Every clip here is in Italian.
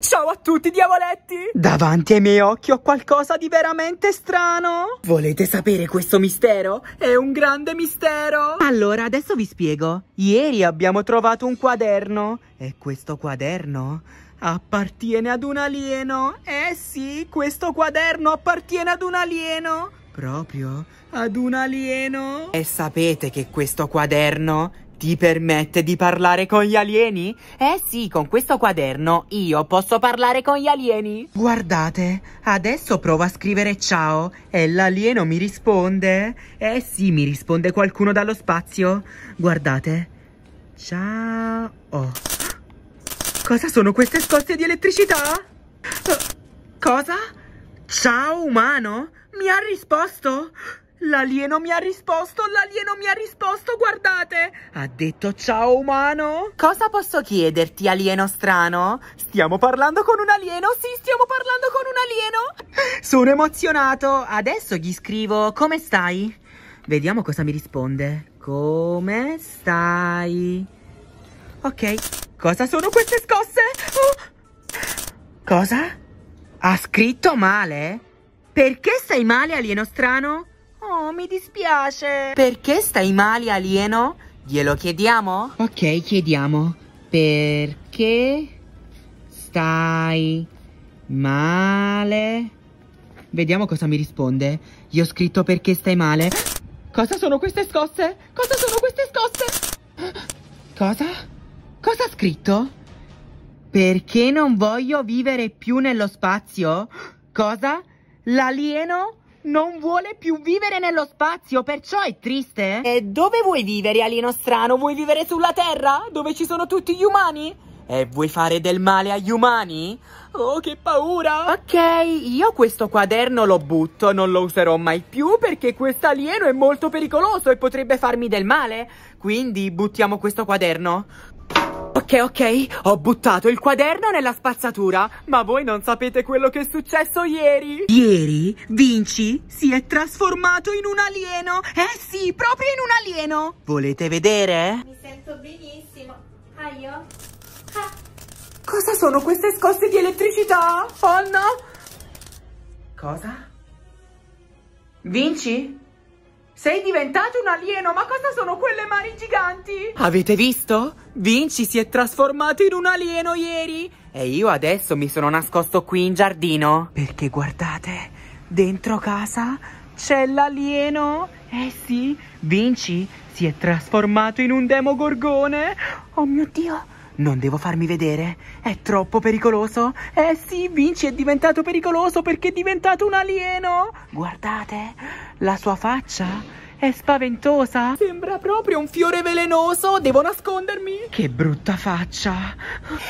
Ciao a tutti, diavoletti! Davanti ai miei occhi ho qualcosa di veramente strano! Volete sapere questo mistero? È un grande mistero! Allora, adesso vi spiego. Ieri abbiamo trovato un quaderno e questo quaderno appartiene ad un alieno. Eh sì, questo quaderno appartiene ad un alieno! Proprio ad un alieno! E sapete che questo quaderno ti permette di parlare con gli alieni? Eh sì, con questo quaderno io posso parlare con gli alieni. Guardate, adesso provo a scrivere ciao e l'alieno mi risponde. Eh sì, mi risponde qualcuno dallo spazio. Guardate. Ciao. Cosa sono queste scosse di elettricità? Eh, cosa? Ciao umano? Mi ha risposto? L'alieno mi ha risposto, l'alieno mi ha risposto, guardate! Ha detto ciao umano! Cosa posso chiederti, alieno strano? Stiamo parlando con un alieno? Sì, stiamo parlando con un alieno! Sono emozionato! Adesso gli scrivo come stai? Vediamo cosa mi risponde. Come stai? Ok, cosa sono queste scosse? Oh! Cosa? Ha scritto male? Perché stai male, alieno strano? mi dispiace. Perché stai male, alieno? Glielo chiediamo? Ok, chiediamo. Perché stai male? Vediamo cosa mi risponde. Gli ho scritto perché stai male. Cosa sono queste scosse? Cosa sono queste scosse? Cosa? Cosa ha scritto? Perché non voglio vivere più nello spazio? Cosa? L'alieno non vuole più vivere nello spazio, perciò è triste. E dove vuoi vivere, alieno strano? Vuoi vivere sulla Terra? Dove ci sono tutti gli umani? E vuoi fare del male agli umani? Oh, che paura! Ok, io questo quaderno lo butto, non lo userò mai più perché questo alieno è molto pericoloso e potrebbe farmi del male. Quindi buttiamo questo quaderno. Ok, ok, ho buttato il quaderno nella spazzatura, ma voi non sapete quello che è successo ieri. Ieri Vinci si è trasformato in un alieno. Eh sì, proprio in un alieno. Volete vedere? Mi sento benissimo. Ah, ah. Cosa sono queste scosse di elettricità? Oh no! Cosa? Vinci? Sei diventato un alieno, ma cosa sono quelle mani giganti? Avete visto? Vinci si è trasformato in un alieno ieri e io adesso mi sono nascosto qui in giardino. Perché guardate, dentro casa c'è l'alieno. Eh sì, Vinci si è trasformato in un demogorgone. Oh mio Dio! Non devo farmi vedere? È troppo pericoloso? Eh sì, Vinci è diventato pericoloso perché è diventato un alieno! Guardate, la sua faccia è spaventosa? Sembra proprio un fiore velenoso. Devo nascondermi. Che brutta faccia.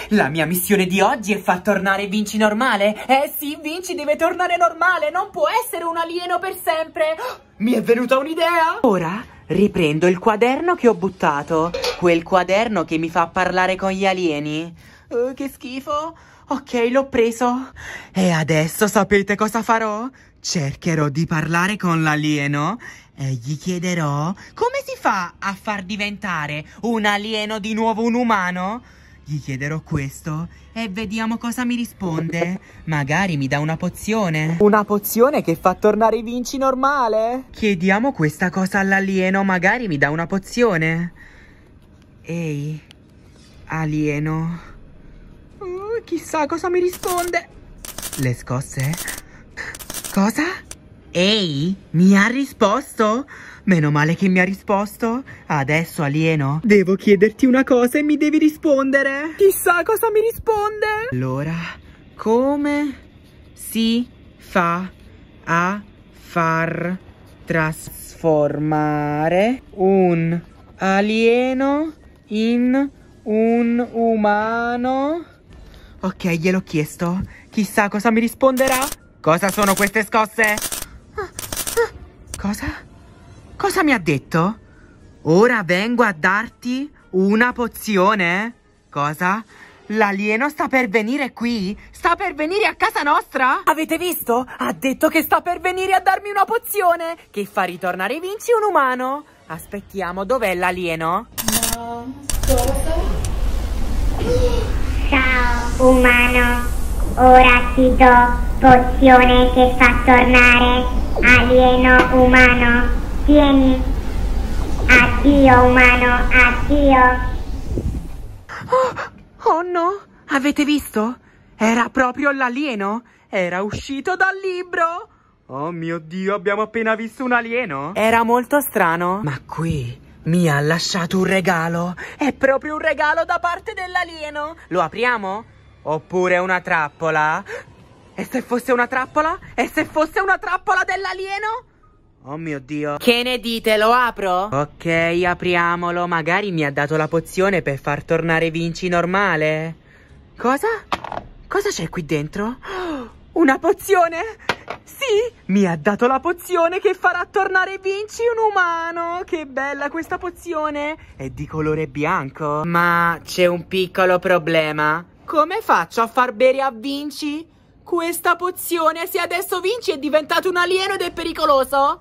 La mia missione di oggi è far tornare Vinci normale. Eh sì, Vinci deve tornare normale. Non può essere un alieno per sempre. Mi è venuta un'idea. Ora riprendo il quaderno che ho buttato. Quel quaderno che mi fa parlare con gli alieni. Uh, che schifo. Ok, l'ho preso. E adesso sapete cosa farò? Cercherò di parlare con l'alieno e gli chiederò come si fa a far diventare un alieno di nuovo un umano. Gli chiederò questo e vediamo cosa mi risponde. Magari mi dà una pozione. Una pozione che fa tornare i Vinci normale? Chiediamo questa cosa all'alieno, magari mi dà una pozione. Ehi, alieno. Uh, chissà cosa mi risponde. Le scosse? Cosa? Ehi, mi ha risposto? Meno male che mi ha risposto. Adesso, alieno, devo chiederti una cosa e mi devi rispondere. Chissà cosa mi risponde. Allora, come si fa a far trasformare un alieno in un umano? Ok, gliel'ho chiesto. Chissà cosa mi risponderà. Cosa sono queste scosse? Cosa? Cosa mi ha detto? Ora vengo a darti una pozione? Cosa? L'alieno sta per venire qui? Sta per venire a casa nostra? Avete visto? Ha detto che sta per venire a darmi una pozione che fa ritornare Vinci un umano. Aspettiamo, dov'è l'alieno? No, cosa? Ciao, umano ora ti do pozione che fa tornare alieno umano. Vieni. Addio umano, addio. Oh, oh no, avete visto? Era proprio l'alieno? Era uscito dal libro? Oh mio Dio, abbiamo appena visto un alieno? Era molto strano. Ma qui mi ha lasciato un regalo. È proprio un regalo da parte dell'alieno. Lo apriamo? Oppure una trappola? E se fosse una trappola? E se fosse una trappola dell'alieno? Oh mio Dio. Che ne dite, lo apro? Ok, apriamolo. Magari mi ha dato la pozione per far tornare Vinci normale. Cosa? Cosa c'è qui dentro? Una pozione? Sì, mi ha dato la pozione che farà tornare Vinci un umano. Che bella questa pozione. È di colore bianco. Ma c'è un piccolo problema. Come faccio a far bere a Vinci questa pozione se adesso Vinci è diventato un alieno ed è pericoloso?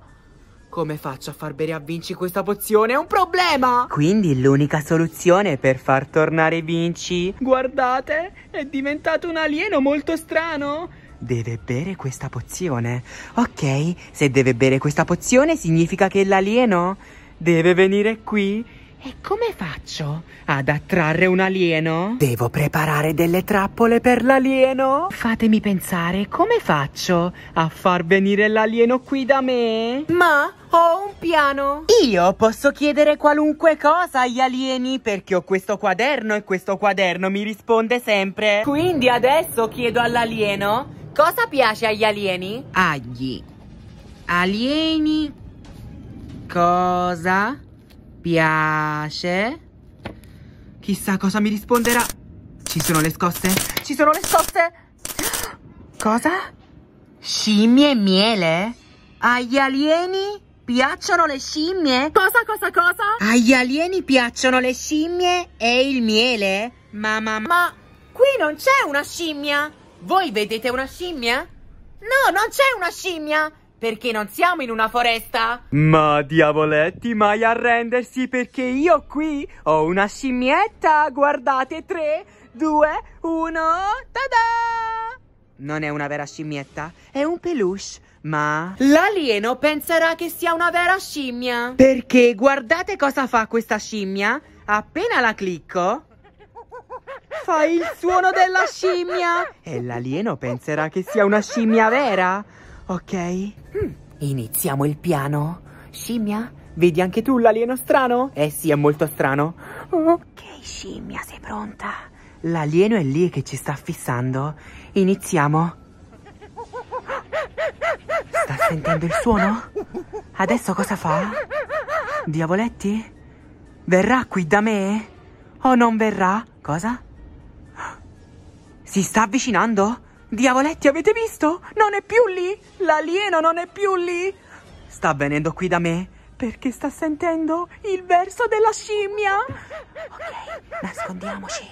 Come faccio a far bere a Vinci questa pozione? È un problema! Quindi l'unica soluzione per far tornare Vinci... Guardate, è diventato un alieno molto strano! Deve bere questa pozione. Ok, se deve bere questa pozione significa che l'alieno deve venire qui e come faccio ad attrarre un alieno? Devo preparare delle trappole per l'alieno? Fatemi pensare, come faccio a far venire l'alieno qui da me? Ma ho un piano! Io posso chiedere qualunque cosa agli alieni perché ho questo quaderno e questo quaderno mi risponde sempre. Quindi adesso chiedo all'alieno cosa piace agli alieni? Agli alieni cosa Piace? Chissà cosa mi risponderà. Ci sono le scosse? Ci sono le scosse? Cosa? Scimmie e miele? Agli alieni piacciono le scimmie? Cosa, cosa, cosa? Agli alieni piacciono le scimmie e il miele? Ma, ma, ma... ma qui non c'è una scimmia! Voi vedete una scimmia? No, non c'è una scimmia! Perché non siamo in una foresta? Ma diavoletti, mai arrendersi perché io qui ho una scimmietta. Guardate, 3, 2, 1, tada! Non è una vera scimmietta, è un peluche. Ma l'alieno penserà che sia una vera scimmia. Perché guardate cosa fa questa scimmia. Appena la clicco, fa il suono della scimmia. E l'alieno penserà che sia una scimmia vera ok? Mm. Iniziamo il piano. Scimmia, vedi anche tu l'alieno strano? Eh sì, è molto strano. Oh. Ok, scimmia, sei pronta? L'alieno è lì che ci sta fissando. Iniziamo. Sta sentendo il suono? Adesso cosa fa? Diavoletti? Verrà qui da me? O non verrà? Cosa? Si sta avvicinando? Diavoletti, avete visto? Non è più lì! L'alieno non è più lì! Sta venendo qui da me perché sta sentendo il verso della scimmia. Ok, nascondiamoci.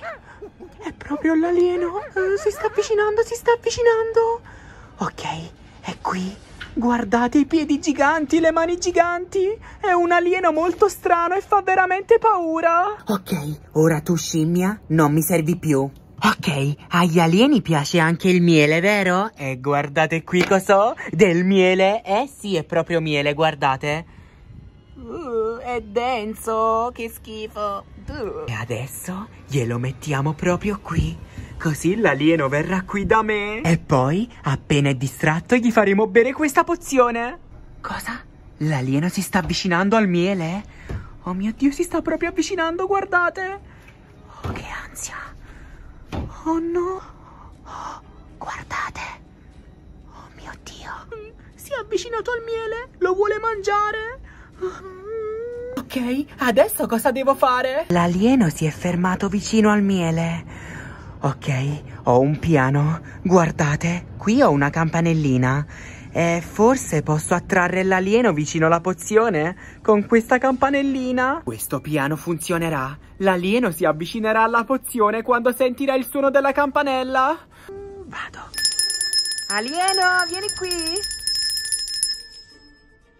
È proprio l'alieno. Uh, si sta avvicinando, si sta avvicinando. Ok, è qui. Guardate i piedi giganti, le mani giganti. È un alieno molto strano e fa veramente paura. Ok, ora tu scimmia non mi servi più. Ok, agli alieni piace anche il miele, vero? E eh, guardate qui cos'ho, del miele. Eh sì, è proprio miele, guardate. Uh, è denso, che schifo. Uh. E adesso glielo mettiamo proprio qui. Così l'alieno verrà qui da me. E poi, appena è distratto, gli faremo bere questa pozione. Cosa? L'alieno si sta avvicinando al miele? Oh mio Dio, si sta proprio avvicinando, guardate. Oh, che ansia. Oh no! Oh, guardate! Oh mio Dio! Si è avvicinato al miele! Lo vuole mangiare! Ok, adesso cosa devo fare? L'alieno si è fermato vicino al miele. Ok, ho un piano. Guardate, qui ho una campanellina eh, forse posso attrarre l'alieno vicino alla pozione? Con questa campanellina? Questo piano funzionerà. L'alieno si avvicinerà alla pozione quando sentirà il suono della campanella. Vado. Alieno, vieni qui.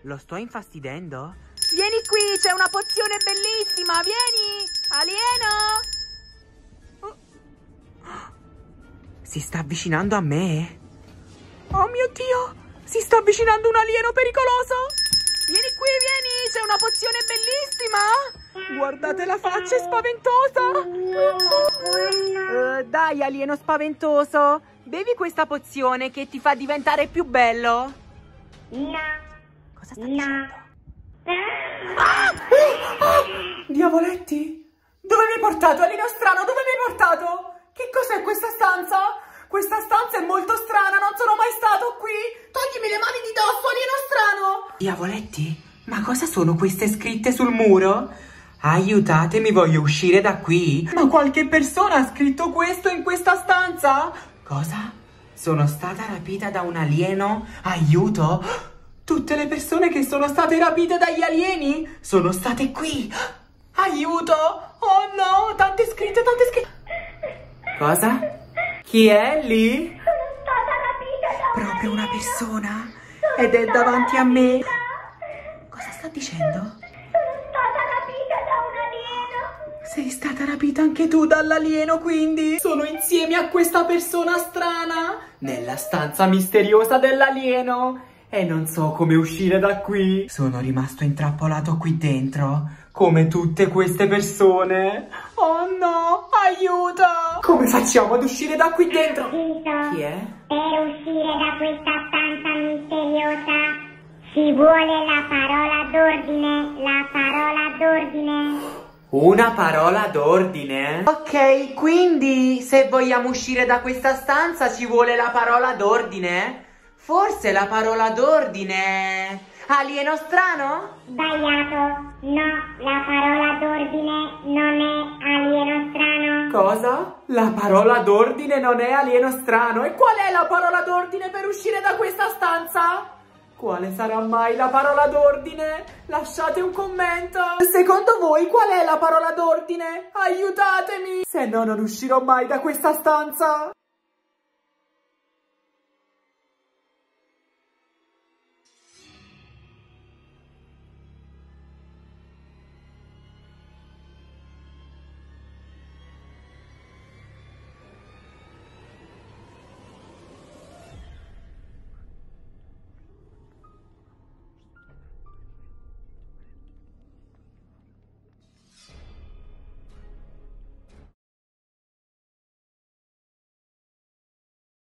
Lo sto infastidendo? Vieni qui, c'è una pozione bellissima, vieni! Alieno! Oh. si sta avvicinando a me. Oh mio Dio! Si sta avvicinando un alieno pericoloso! Vieni qui, vieni! C'è una pozione bellissima! Guardate la faccia, è spaventosa! Uh, dai, alieno spaventoso! Bevi questa pozione che ti fa diventare più bello! No! Cosa stai no. dicendo? Ah! Ah! Diavoletti! Dove mi hai portato, alieno strano? Dove mi hai portato? Che cos'è questa stanza? Questa stanza è molto strana, non sono mai stato qui! Toglimi le mani di dosso, alieno strano! Diavoletti, ma cosa sono queste scritte sul muro? Aiutatemi, voglio uscire da qui! Ma qualche persona ha scritto questo in questa stanza? Cosa? Sono stata rapita da un alieno? Aiuto! Tutte le persone che sono state rapite dagli alieni sono state qui! Aiuto! Oh no, tante scritte, tante scritte! Cosa? Chi è lì? Sono stata rapita da Proprio una persona? Sono Ed è davanti rapita. a me? Cosa sta dicendo? Sono stata rapita da un alieno. Sei stata rapita anche tu dall'alieno, quindi? Sono insieme a questa persona strana? Nella stanza misteriosa dell'alieno? E non so come uscire da qui. Sono rimasto intrappolato qui dentro, come tutte queste persone. Oh no! Aiuto! Come facciamo ad uscire da qui dentro? Capito. Chi è? Per uscire da questa stanza misteriosa ci vuole la parola d'ordine, la parola d'ordine. Una parola d'ordine? Ok, quindi se vogliamo uscire da questa stanza ci vuole la parola d'ordine? Forse la parola d'ordine... Alieno strano? Sbagliato. No, la parola d'ordine non è alieno strano. Cosa? La parola d'ordine non è alieno strano. E qual è la parola d'ordine per uscire da questa stanza? Quale sarà mai la parola d'ordine? Lasciate un commento! Secondo voi qual è la parola d'ordine? Aiutatemi! Se no non uscirò mai da questa stanza!